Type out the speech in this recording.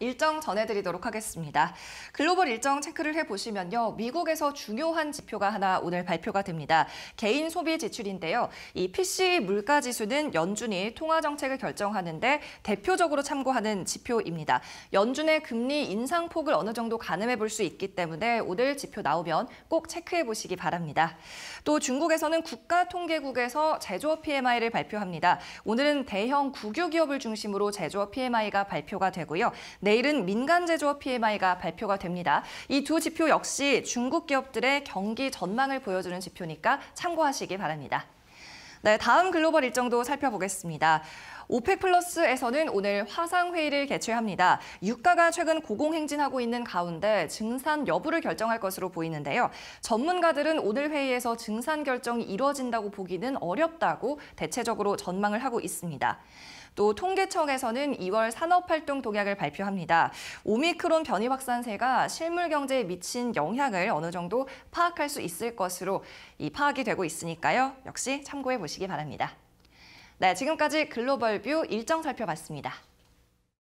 일정 전해드리도록 하겠습니다. 글로벌 일정 체크를 해보시면요. 미국에서 중요한 지표가 하나 오늘 발표가 됩니다. 개인 소비 지출인데요. 이 p c 물가지수는 연준이 통화정책을 결정하는데 대표적으로 참고하는 지표입니다. 연준의 금리 인상폭을 어느 정도 가늠해 볼 수 있기 때문에 오늘 지표 나오면 꼭 체크해 보시기 바랍니다. 또 중국에서는 국가통계국에서 제조업 PMI를 발표합니다. 오늘은 대형 국유기업을 중심으로 제조업 PMI가 발표가 되고요. 내일은 민간 제조업 PMI가 발표가 됩니다. 이 두 지표 역시 중국 기업들의 경기 전망을 보여주는 지표니까 참고하시기 바랍니다. 네, 다음 글로벌 일정도 살펴보겠습니다. 오펙 플러스에서는 오늘 화상 회의를 개최합니다. 유가가 최근 고공행진하고 있는 가운데 증산 여부를 결정할 것으로 보이는데요. 전문가들은 오늘 회의에서 증산 결정이 이뤄진다고 보기는 어렵다고 대체적으로 전망을 하고 있습니다. 또 통계청에서는 2월 산업활동 동향을 발표합니다. 오미크론 변이 확산세가 실물 경제에 미친 영향을 어느 정도 파악할 수 있을 것으로 이 파악이 되고 있으니까요. 역시 참고해 보시기 바랍니다. 네, 지금까지 글로벌 뷰 일정 살펴봤습니다.